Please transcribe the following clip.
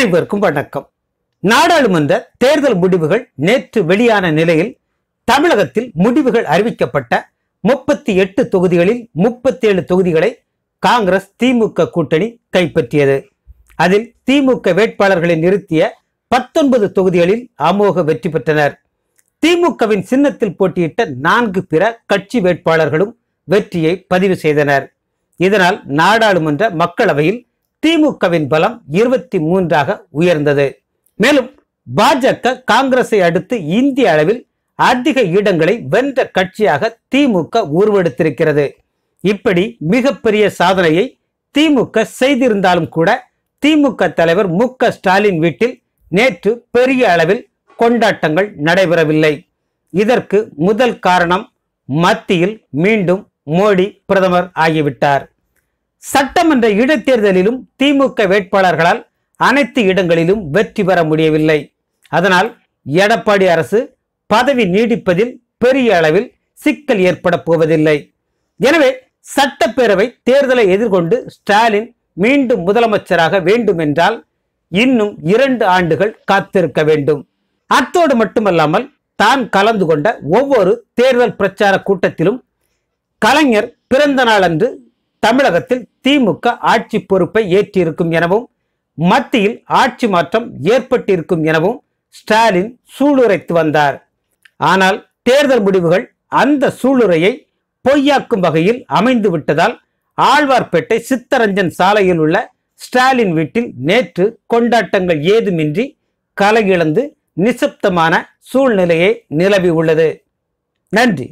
அனைவருக்கும் வணக்கம் நாடாளுமன்ற தேர்தல் முடிவுகள் நேற்று வெளியான நிலையில் தமிழகத்தில் முடிவுகள் அறிவிக்கப்பட்ட முப்பத்தி எட்டு தொகுதிகளில் ஏழு தொகுதிகளை காங்கிரஸ் திமுக கூட்டணி கைப்பற்றியது அதில் திமுக வேட்பாளர்களை நிறுத்திய பத்தொன்பது தொகுதிகளில் அமோக வெற்றி பெற்றனர் திமுகவின் சின்னத்தில் போட்டியிட்ட நான்கு பிற கட்சி வேட்பாளர்களும் வெற்றியை பதிவு செய்தனர் இதனால் நாடாளுமன்ற மக்களவையில் திமுகவின் பலம் இருபத்தி மூன்றாக உயர்ந்தது மேலும் பாஜக காங்கிரஸை அடுத்து இந்திய அளவில் அதிக இடங்களை வென்ற கட்சியாக திமுக உருவெடுத்திருக்கிறது இப்படி மிகப்பெரிய சாதனையை திமுக செய்திருந்தாலும் கூட திமுக தலைவர் மு ஸ்டாலின் வீட்டில் நேற்று பெரிய அளவில் கொண்டாட்டங்கள் நடைபெறவில்லை இதற்கு முதல் காரணம் மத்தியில் மீண்டும் மோடி பிரதமர் ஆகிவிட்டார் சட்டமன்ற இடைத்தேர்தலிலும் திமுக வேட்பாளர்களால் அனைத்து இடங்களிலும் வெற்றி பெற முடியவில்லை அதனால் எடப்பாடி அரசு பதவி நீடிப்பதில் பெரிய அளவில் சிக்கல் ஏற்பட போவதில்லை எனவே சட்டப்பேரவை தேர்தலை எதிர்கொண்டு ஸ்டாலின் மீண்டும் முதலமைச்சராக வேண்டும் என்றால் இன்னும் இரண்டு ஆண்டுகள் காத்திருக்க வேண்டும் அத்தோடு மட்டுமல்லாமல் தான் கலந்து கொண்ட ஒவ்வொரு தேர்தல் பிரச்சார கூட்டத்திலும் கலைஞர் பிறந்த நாளன்று தமிழகத்தில் திமுக ஆட்சி பொறுப்பை ஏற்றியிருக்கும் எனவும் மத்தியில் ஆட்சி மாற்றம் ஏற்பட்டிருக்கும் எனவும் ஸ்டாலின் சூளுரைத்து வந்தார் ஆனால் தேர்தல் முடிவுகள் அந்த சூளுரையை பொய்யாக்கும் வகையில் அமைந்து விட்டதால் ஆழ்வார்பேட்டை சித்தரஞ்சன் சாலையில் உள்ள ஸ்டாலின் வீட்டில் நேற்று கொண்டாட்டங்கள் ஏதுமின்றி கலையிழந்து நிசப்தமான சூழ்நிலையை நிலவி உள்ளது நன்றி